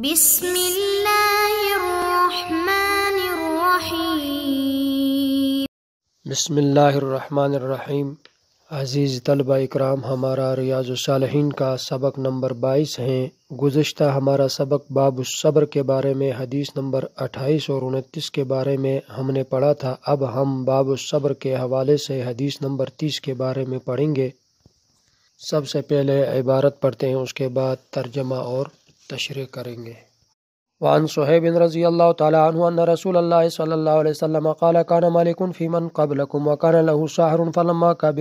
بسم اللہ الرحمن الرحیم بسم اللہ الرحمن الرحیم عزیز طلبہ اکرام ہمارا ریاض الصالحین کا سبق نمبر بائیس ہیں گزشتہ ہمارا سبق باب الصبر کے بارے میں حدیث نمبر اٹھائیس اور انتیس کے بارے میں ہم نے پڑھا تھا اب ہم باب الصبر کے حوالے سے حدیث نمبر تیس کے بارے میں پڑھیں گے سب سے پہلے عبارت پڑھتے ہیں اس کے بعد ترجمہ اور تشریح کریں گے وعن صحیب رضی اللہ تعالی عنہ ان رسول اللہ صلی اللہ علیہ وسلم قال قال من له فلما قد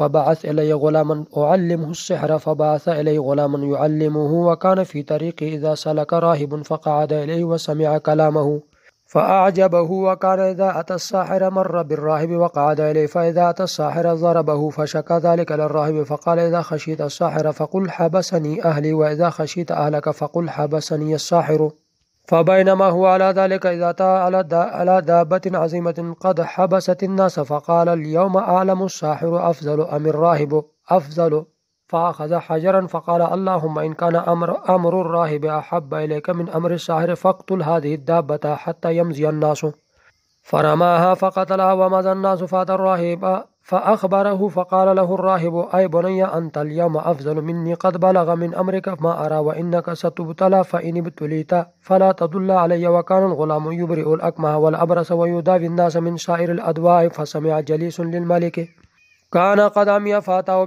فبعث غلاما اعلمه السحر فبعث قان غلاما فلمک فباس غلامنسر فباص اذا غلامن وََََََََََ فقعد تريقراہ وسمع ہُو فأعجبه وقال إذا أتى الساحر مر بالراهب وقعد إليه فإذا أتى الساحر ضربه فشكى ذلك للراهب فقال إذا خشيت الساحر فقل حبسني أهلي وإذا خشيت أهلك فقل حبسني الساحر فبينما هو على ذلك إذا أتى على, على دابة عظيمة قد حبست الناس فقال اليوم أعلم الساحر أفضل أم الراهب أفضل فأخذ حجرا فقال اللهم إن كان أمر, أمر الراهب أحب إليك من أمر الساحر فاقتل هذه الدابة حتى يمزي الناس فرماها فقتلها ومضى الناس فأتى الراهب فأخبره فقال له الراهب أي بني أنت اليوم أفضل مني قد بلغ من أمرك ما أرى وإنك ستبتلى فإن ابتليت فلا تدل علي وكان الغلام يبرئ الأكمه والأبرص ويداوي الناس من سائر الأدواء فسمع جليس للملك كان قد عمي فاتاه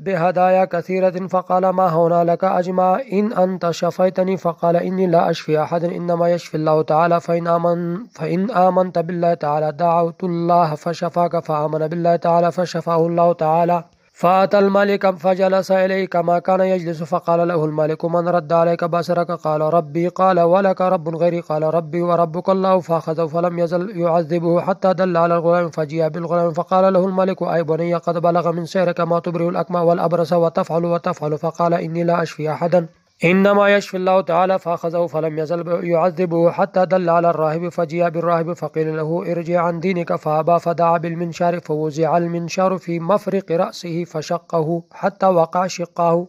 بهدايا كثيرة فقال ما هنا لك أجمع إن أنت شفيتني فقال إني لا أشفي أحد إنما يشفي الله تعالى فإن, آمن فإن آمنت بالله تعالى دعوت الله فشفاك فآمن بالله تعالى فشفاه الله تعالى فأتى الملك فجلس إليه كما كان يجلس فقال له الملك من رد عليك بصرك قال ربي قال ولك رب غيري قال ربي وربك الله فأخذه فلم يزل يعذبه حتى دل على الغلام فجيء بالغلام فقال له الملك أي بني قد بلغ من سيرك ما تبرئ الأكمى والأبرص وتفعل وتفعل فقال إني لا أشفي أحدا إنما يشفي الله تعالى فأخذه فلم يزل يعذبه حتى دل على الراهب فجيء بالراهب فقيل له ارجع عن دينك فأبى فدعا بالمنشار فوزع المنشار في مفرق رأسه فشقه حتى وقع شقاه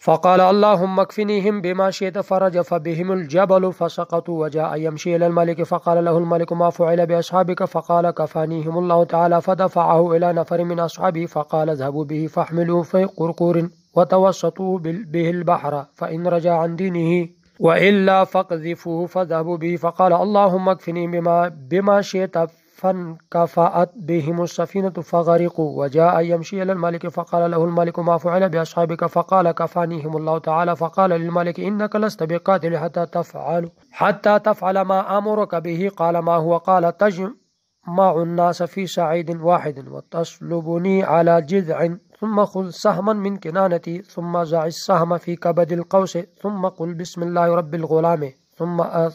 فقال اللهم اكفنيهم بما شئت فرجف بهم الجبل فسقطوا وجاء يمشي إلى الملك فقال له الملك ما فعل بأصحابك فقال كفانيهم الله تعالى فدفعه إلى نفر من أصحابه فقال اذهبوا به فاحملوه في قرقور وتوسطوا به البحر فإن رجع عن دينه وإلا فاقذفوه فاذهبوا به فقال اللهم اكفني بما, بما شئت فانكفأت بهم السفينة فغرقوا وجاء يمشي إلى الملك فقال له الملك ما فعل بأصحابك فقال كفانيهم الله تعالى فقال للملك إنك لست بقاتل حتى تفعل حتى تفعل ما أمرك به قال ما هو قال تجمع الناس في سعيد واحد وتصلبني على جذع ثم خذ سهما من كنانتي ثم زع السهم في كبد القوس ثم قل بسم الله رب الغلام ثم أ...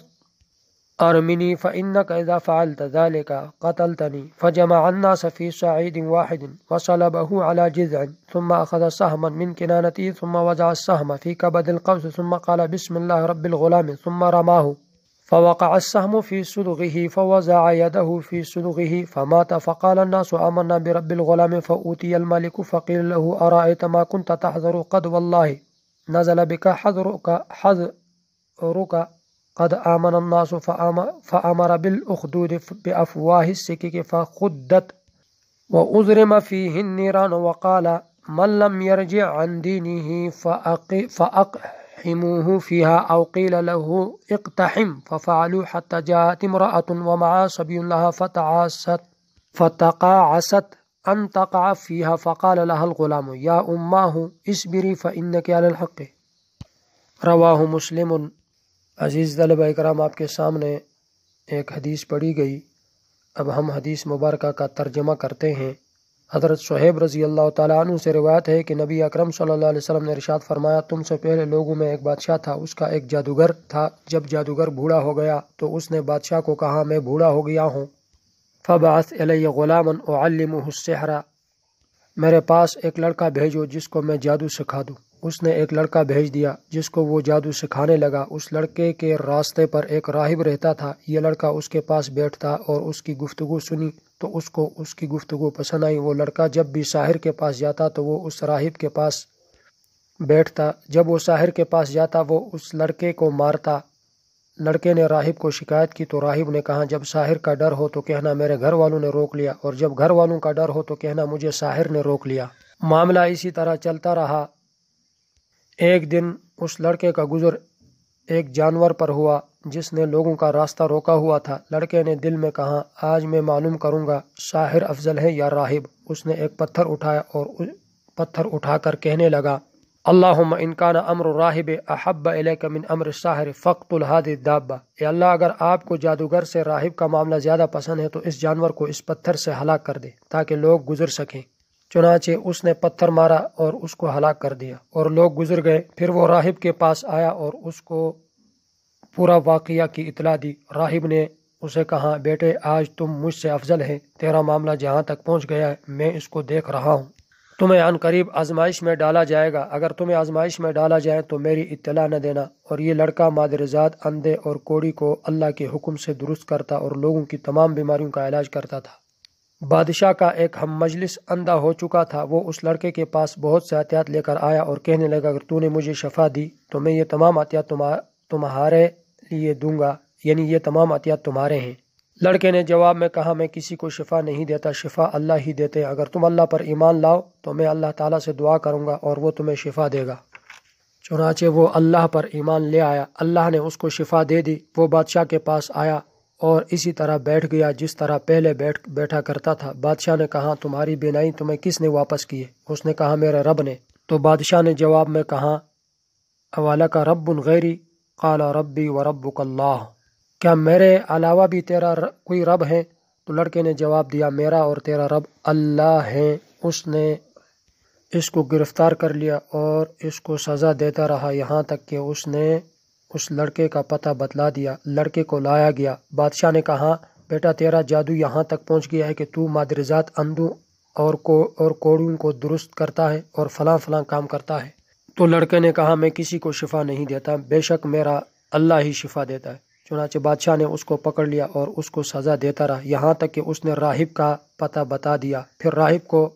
أرمني فإنك إذا فعلت ذلك قتلتني فجمع الناس في صعيد واحد وصلبه على جذع ثم أخذ سهما من كنانته ثم وضع السهم في كبد القوس ثم قال بسم الله رب الغلام ثم رماه فوقع السهم في سلغه فوزع يده في سلغه فمات فقال الناس آمنا برب الغلام فأوتي الملك فقيل له أرأيت ما كنت تحذر قد والله نزل بك حذرك حذرك قد آمن الناس فأمر بالأخدود بأفواه السكك فخدت وأزرم فيه النيران وقال من لم يرجع عن دينه فأقحموه فيها أو قيل له اقتحم ففعلوا حتى جاءت امرأة ومعها صبي لها فتعاست فتقاعست أن تقع فيها فقال لها الغلام يا أماه اصبري فإنك على الحق رواه مسلم عزیز طلب اکرام آپ کے سامنے ایک حدیث پڑھی گئی اب ہم حدیث مبارکہ کا ترجمہ کرتے ہیں حضرت صہیب رضی اللہ تعالیٰ عنہ سے روایت ہے کہ نبی اکرم صلی اللہ علیہ وسلم نے رشاد فرمایا تم سے پہلے لوگوں میں ایک بادشاہ تھا اس کا ایک جادوگر تھا جب جادوگر بوڑھا ہو گیا تو اس نے بادشاہ کو کہا میں بھوڑا ہو گیا ہوں فبعث علیہ غلامن و السحرہ میرے پاس ایک لڑکا بھیجو جس کو میں جادو سکھا دوں اس نے ایک لڑکا بھیج دیا جس کو وہ جادو سکھانے لگا اس لڑکے کے راستے پر ایک راہب رہتا تھا یہ لڑکا اس کے پاس بیٹھتا اور اس کی گفتگو سنی تو اس کو اس کی گفتگو پسند آئی وہ لڑکا جب بھی ساحر کے پاس جاتا تو وہ اس راہب کے پاس بیٹھتا جب وہ ساحر کے پاس جاتا وہ اس لڑکے کو مارتا لڑکے نے راہب کو شکایت کی تو راہب نے کہا جب ساحر کا ڈر ہو تو کہنا میرے گھر والوں نے روک لیا اور جب گھر والوں کا ڈر ہو تو کہنا مجھے ساحر نے روک لیا معاملہ اسی طرح چلتا رہا ایک دن اس لڑکے کا گزر ایک جانور پر ہوا جس نے لوگوں کا راستہ روکا ہوا تھا لڑکے نے دل میں کہا آج میں معلوم کروں گا شاہر افضل ہے یا راہب اس نے ایک پتھر اٹھایا اور پتھر اٹھا کر کہنے لگا اللہ انکان امر راہب احب من امر شاہر فقط الحاد دابا اللہ اگر آپ کو جادوگر سے راہب کا معاملہ زیادہ پسند ہے تو اس جانور کو اس پتھر سے ہلاک کر دے تاکہ لوگ گزر سکیں چنانچہ اس نے پتھر مارا اور اس کو ہلاک کر دیا اور لوگ گزر گئے پھر وہ راہب کے پاس آیا اور اس کو پورا واقعہ کی اطلاع دی راہب نے اسے کہا بیٹے آج تم مجھ سے افضل ہے تیرا معاملہ جہاں تک پہنچ گیا ہے میں اس کو دیکھ رہا ہوں تمہیں قریب آزمائش میں ڈالا جائے گا اگر تمہیں آزمائش میں ڈالا جائے تو میری اطلاع نہ دینا اور یہ لڑکا مادرزاد اندھے اور کوڑی کو اللہ کے حکم سے درست کرتا اور لوگوں کی تمام بیماریوں کا علاج کرتا تھا بادشاہ کا ایک ہم مجلس اندھا ہو چکا تھا وہ اس لڑکے کے پاس بہت سے احتیاط لے کر آیا اور کہنے لگا اگر تو نے مجھے شفا دی تو میں یہ تمام عطیہ تمہارے لیے دوں گا یعنی یہ تمام عطیات تمہارے ہیں لڑکے نے جواب میں کہا میں کسی کو شفا نہیں دیتا شفا اللہ ہی دیتے اگر تم اللہ پر ایمان لاؤ تو میں اللہ تعالیٰ سے دعا کروں گا اور وہ تمہیں شفا دے گا چنانچہ وہ اللہ پر ایمان لے آیا اللہ نے اس کو شفا دے دی وہ بادشاہ کے پاس آیا اور اسی طرح بیٹھ گیا جس طرح پہلے بیٹھ بیٹھا کرتا تھا بادشاہ نے کہا تمہاری بینائی تمہیں کس نے واپس کی ہے اس نے کہا میرے رب نے تو بادشاہ نے جواب میں کہا کا رب غیری قال ربی و رب اللہ کیا میرے علاوہ بھی تیرا کوئی رب ہے تو لڑکے نے جواب دیا میرا اور تیرا رب اللہ ہیں اس نے اس کو گرفتار کر لیا اور اس کو سزا دیتا رہا یہاں تک کہ اس نے اس لڑکے کا پتہ بتلا دیا لڑکے کو لایا گیا بادشاہ نے کہا بیٹا تیرا جادو یہاں تک پہنچ گیا ہے کہ تو مادرزات اندھوں اندو اور کو اور کوڑیوں کو درست کرتا ہے اور فلاں فلاں کام کرتا ہے تو لڑکے نے کہا میں کسی کو شفا نہیں دیتا بے شک میرا اللہ ہی شفا دیتا ہے چنانچہ بادشاہ نے اس کو پکڑ لیا اور اس کو سزا دیتا رہا یہاں تک کہ اس نے راہب کا پتہ بتا دیا پھر راہب کو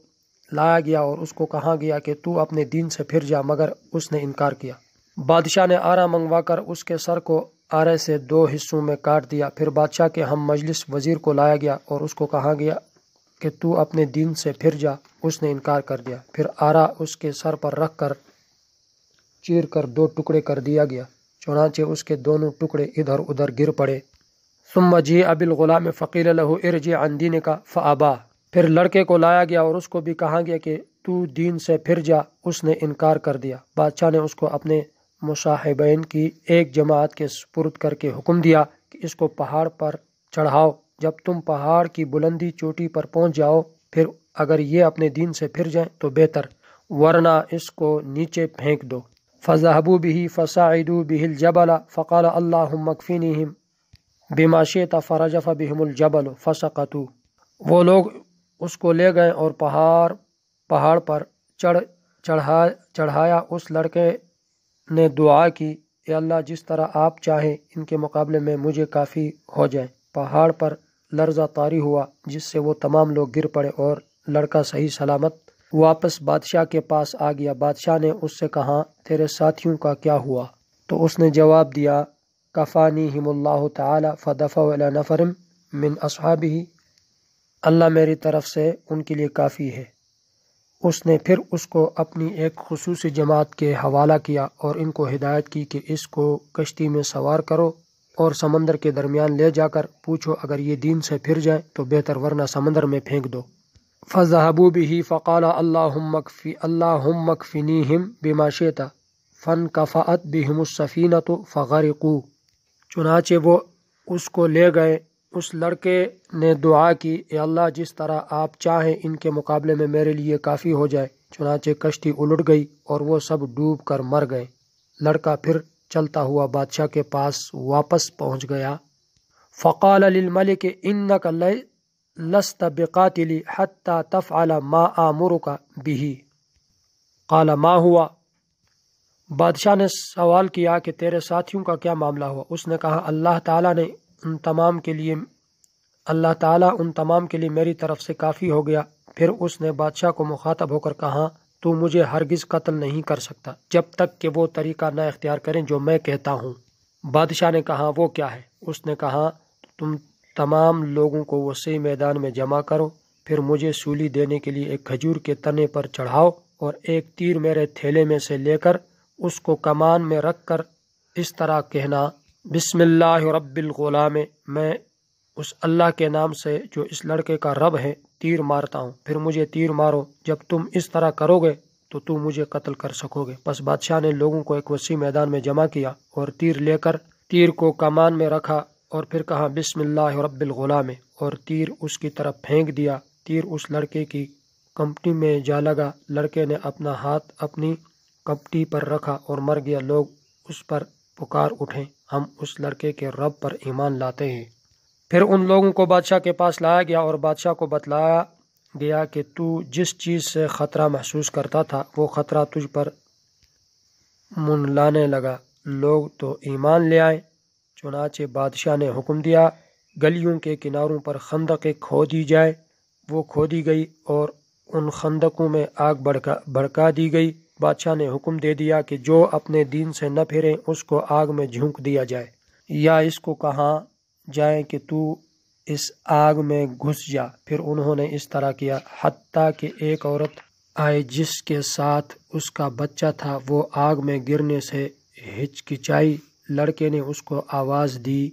لایا گیا اور اس کو کہا گیا کہ تو اپنے دین سے پھر جا مگر اس نے انکار کیا بادشاہ نے آرا منگوا کر اس کے سر کو آرے سے دو حصوں میں کاٹ دیا پھر بادشاہ کے ہم مجلس وزیر کو لایا گیا اور اس کو کہا گیا کہ تو اپنے دین سے پھر جا اس نے انکار کر دیا پھر آرا اس کے سر پر رکھ کر چیر کر دو ٹکڑے کر دیا گیا چنانچہ اس کے دونوں ٹکڑے ادھر ادھر گر پڑے ثم جی اب الغلام فقیر لہو ارج اندین کا فعبا پھر لڑکے کو لایا گیا اور اس کو بھی کہا گیا کہ تو دین سے پھر جا اس نے انکار کر دیا بادشاہ نے اس کو اپنے مصاحبین کی ایک جماعت کے سپرد کر کے حکم دیا کہ اس کو پہاڑ پر چڑھاؤ جب تم پہاڑ کی بلندی چوٹی پر پہنچ جاؤ پھر اگر یہ اپنے دین سے پھر جائیں تو بہتر ورنہ اس کو نیچے پھینک دو فضحبو بھی بہی فسا عیدو بہل جبلا فقال اللہ شیت فرجف بہم الجبل قطع وہ لوگ اس کو لے گئے اور پہاڑ پہاڑ پر چڑھ چڑھا چڑھایا اس لڑکے نے دعا کی اے اللہ جس طرح آپ چاہیں ان کے مقابلے میں مجھے کافی ہو جائے پہاڑ پر لرزہ طاری ہوا جس سے وہ تمام لوگ گر پڑے اور لڑکا صحیح سلامت واپس بادشاہ کے پاس آ گیا بادشاہ نے اس سے کہا تیرے ساتھیوں کا کیا ہوا تو اس نے جواب دیا کفانی ہم اللہ تعالی فدف نفرم من اصحابی اللہ میری طرف سے ان کے لیے کافی ہے اس نے پھر اس کو اپنی ایک خصوصی جماعت کے حوالہ کیا اور ان کو ہدایت کی کہ اس کو کشتی میں سوار کرو اور سمندر کے درمیان لے جا کر پوچھو اگر یہ دین سے پھر جائیں تو بہتر ورنہ سمندر میں پھینک دو فض حبو بھی فقال اللہ مکفی اللہ مکفنی ہم باشے تھا فن کفعت بہم ہم الصفین تو چنانچہ وہ اس کو لے گئے اس لڑکے نے دعا کی اے اللہ جس طرح آپ چاہیں ان کے مقابلے میں میرے لیے کافی ہو جائے چنانچہ کشتی الٹ گئی اور وہ سب ڈوب کر مر گئے لڑکا پھر چلتا ہوا بادشاہ کے پاس واپس پہنچ گیا فقال للملک انک لست بقاتلی طبقات تفعل ما ماں آمور قال بھی ہوا بادشاہ نے سوال کیا کہ تیرے ساتھیوں کا کیا معاملہ ہوا اس نے کہا اللہ تعالیٰ نے ان تمام کے لیے اللہ تعالیٰ ان تمام کے لیے میری طرف سے کافی ہو گیا پھر اس نے بادشاہ کو مخاطب ہو کر کہا تو مجھے ہرگز قتل نہیں کر سکتا جب تک کہ وہ طریقہ نہ اختیار کریں جو میں کہتا ہوں بادشاہ نے کہا وہ کیا ہے اس نے کہا تم تمام لوگوں کو وسیع میدان میں جمع کرو پھر مجھے سولی دینے کے لیے ایک کھجور کے تنے پر چڑھاؤ اور ایک تیر میرے تھیلے میں سے لے کر اس کو کمان میں رکھ کر اس طرح کہنا بسم اللہ رب الغلام میں اس اللہ کے نام سے جو اس لڑکے کا رب ہے تیر مارتا ہوں پھر مجھے تیر مارو جب تم اس طرح کرو گے تو تم مجھے قتل کر سکو گے بس بادشاہ نے لوگوں کو ایک وسیع میدان میں جمع کیا اور تیر لے کر تیر کو کمان میں رکھا اور پھر کہا بسم اللہ رب الغلام اور تیر اس کی طرف پھینک دیا تیر اس لڑکے کی کمپٹی میں جا لگا لڑکے نے اپنا ہاتھ اپنی کمپٹی پر رکھا اور مر گیا لوگ اس پر پکار اٹھیں ہم اس لڑکے کے رب پر ایمان لاتے ہیں پھر ان لوگوں کو بادشاہ کے پاس لایا گیا اور بادشاہ کو بتلایا گیا کہ تو جس چیز سے خطرہ محسوس کرتا تھا وہ خطرہ تجھ پر من لانے لگا لوگ تو ایمان لے آئے چنانچہ بادشاہ نے حکم دیا گلیوں کے کناروں پر خندقیں کھو دی جائیں وہ کھو دی گئی اور ان خندقوں میں آگ بڑھا بھڑکا دی گئی بادشاہ نے حکم دے دیا کہ جو اپنے دین سے نہ پھرے اس کو آگ میں جھونک دیا جائے یا اس کو کہا جائیں کہ تو اس آگ میں گھس جا پھر انہوں نے اس طرح کیا حتیٰ کہ ایک عورت آئے جس کے ساتھ اس کا بچہ تھا وہ آگ میں گرنے سے ہچکچائی لڑکے نے اس کو آواز دی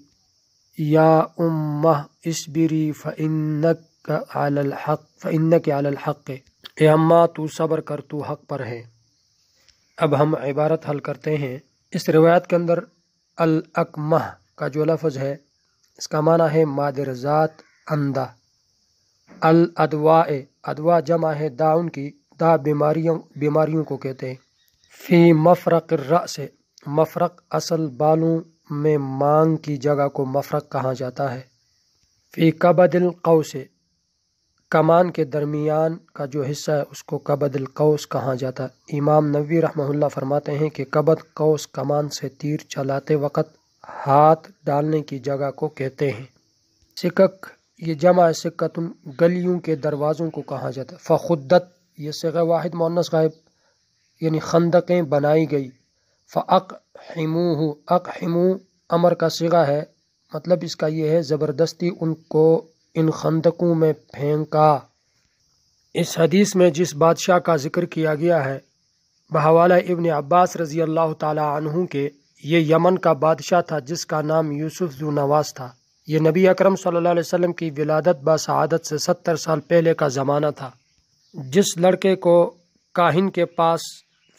یا امہ اسبری فل علی الحق کے علی الحق اے اماں تو صبر کر تو حق پر ہیں اب ہم عبارت حل کرتے ہیں اس روایت کے اندر الاکمہ کا جو لفظ ہے اس کا معنی ہے مادر ذات اندہ الادواء ادوا ہے دا ان کی دا بیماریوں بیماریوں کو کہتے ہیں فی مفرق الرأس مفرق اصل بالوں میں مانگ کی جگہ کو مفرق کہا جاتا ہے فی قبد القوس کمان کے درمیان کا جو حصہ ہے اس کو قبد القوس کہا جاتا ہے امام نوی رحمہ اللہ فرماتے ہیں کہ قبد قوس کمان سے تیر چلاتے وقت ہاتھ ڈالنے کی جگہ کو کہتے ہیں سکک یہ جمع سکت گلیوں کے دروازوں کو کہا جاتا ہے فخدت یہ سگا واحد مونس غائب یعنی خندقیں بنائی گئی فعق ہم اق ہیمو امر کا سگا ہے مطلب اس کا یہ ہے زبردستی ان کو ان خندقوں میں پھینکا اس حدیث میں جس بادشاہ کا ذکر کیا گیا ہے بحوالہ ابن عباس رضی اللہ تعالیٰ عنہ کے یہ یمن کا بادشاہ تھا جس کا نام یوسف ذو نواز تھا یہ نبی اکرم صلی اللہ علیہ وسلم کی ولادت با سعادت سے ستر سال پہلے کا زمانہ تھا جس لڑکے کو کاہن کے پاس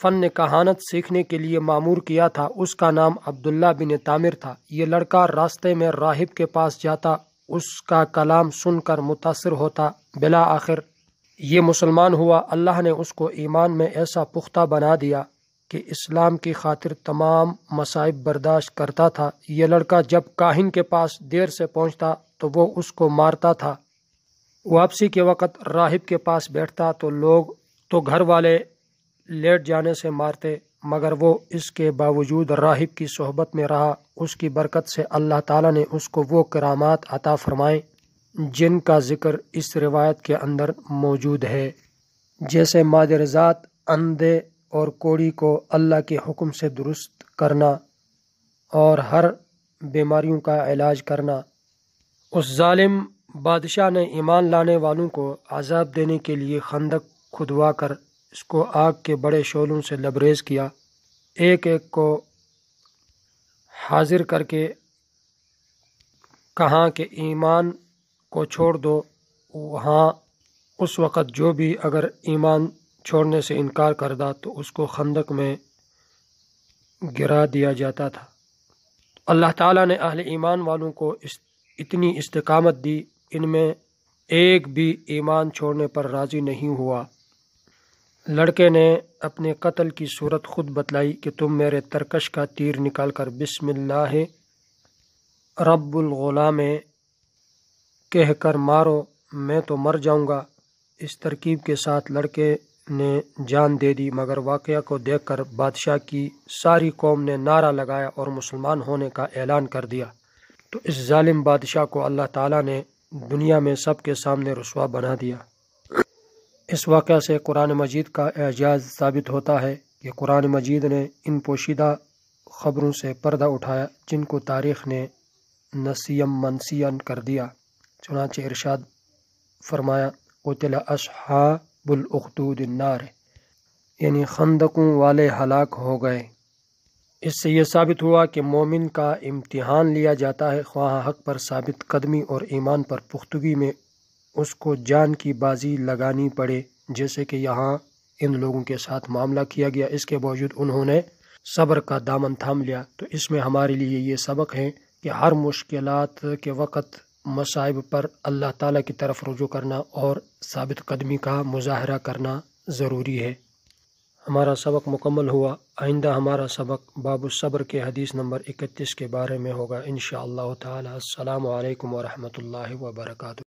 فن کہانت سیکھنے کے لیے معمور کیا تھا اس کا نام عبداللہ بن تعمیر تھا یہ لڑکا راستے میں راہب کے پاس جاتا اس کا کلام سن کر متاثر ہوتا بلا آخر یہ مسلمان ہوا اللہ نے اس کو ایمان میں ایسا پختہ بنا دیا کہ اسلام کی خاطر تمام مصائب برداشت کرتا تھا یہ لڑکا جب کاہن کے پاس دیر سے پہنچتا تو وہ اس کو مارتا تھا واپسی کے وقت راہب کے پاس بیٹھتا تو لوگ تو گھر والے لیٹ جانے سے مارتے مگر وہ اس کے باوجود راہب کی صحبت میں رہا اس کی برکت سے اللہ تعالیٰ نے اس کو وہ کرامات عطا فرمائے جن کا ذکر اس روایت کے اندر موجود ہے جیسے مادر ذات اندے اور کوڑی کو اللہ کے حکم سے درست کرنا اور ہر بیماریوں کا علاج کرنا اس ظالم بادشاہ نے ایمان لانے والوں کو عذاب دینے کے لیے خندق کھدوا کر اس کو آگ کے بڑے شعلوں سے لبریز کیا ایک ایک کو حاضر کر کے کہاں کہ ایمان کو چھوڑ دو وہاں اس وقت جو بھی اگر ایمان چھوڑنے سے انکار کردا تو اس کو خندق میں گرا دیا جاتا تھا اللہ تعالیٰ نے اہل ایمان والوں کو اس اتنی استقامت دی ان میں ایک بھی ایمان چھوڑنے پر راضی نہیں ہوا لڑکے نے اپنے قتل کی صورت خود بتلائی کہ تم میرے ترکش کا تیر نکال کر بسم اللہ رب الغلام کہہ کر مارو میں تو مر جاؤں گا اس ترکیب کے ساتھ لڑکے نے جان دے دی مگر واقعہ کو دیکھ کر بادشاہ کی ساری قوم نے نعرہ لگایا اور مسلمان ہونے کا اعلان کر دیا تو اس ظالم بادشاہ کو اللہ تعالیٰ نے دنیا میں سب کے سامنے رسوا بنا دیا اس واقعہ سے قرآن مجید کا اعجاز ثابت ہوتا ہے کہ قرآن مجید نے ان پوشیدہ خبروں سے پردہ اٹھایا جن کو تاریخ نے نسیم منسین کر دیا چنانچہ ارشاد فرمایا قتل اصحاب الاخدود النار یعنی خندقوں والے ہلاک ہو گئے اس سے یہ ثابت ہوا کہ مومن کا امتحان لیا جاتا ہے خواہ حق پر ثابت قدمی اور ایمان پر پختگی میں اس کو جان کی بازی لگانی پڑے جیسے کہ یہاں ان لوگوں کے ساتھ معاملہ کیا گیا اس کے باوجود انہوں نے صبر کا دامن تھام لیا تو اس میں ہمارے لیے یہ سبق ہیں کہ ہر مشکلات کے وقت مصائب پر اللہ تعالیٰ کی طرف رجوع کرنا اور ثابت قدمی کا مظاہرہ کرنا ضروری ہے ہمارا سبق مکمل ہوا آئندہ ہمارا سبق باب صبر کے حدیث نمبر اکتیس کے بارے میں ہوگا انشاءاللہ تعالی السلام تعالیٰ علیکم ورحمۃ اللہ وبرکاتہ